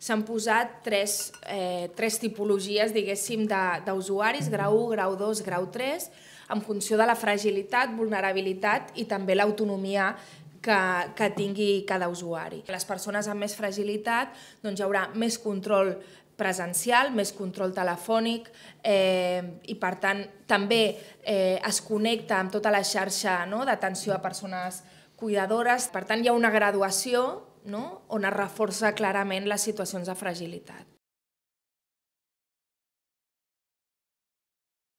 s'han posat tres, eh, tres tipologies, diguéssim, d'usuaris, mm-hmm. grau 1, grau 2, grau 3, en funció de la fragilitat, vulnerabilitat i també l'autonomia que, que tingui cada usuari. Les persones amb més fragilitat doncs, hi haurà més control presencial, més control telefònic eh, i per tant també eh, es connecta amb tota la xarxa no, d'atenció a persones fragilitats cuidadores. Per tant, hi ha una graduació no? on es reforça clarament les situacions de fragilitat.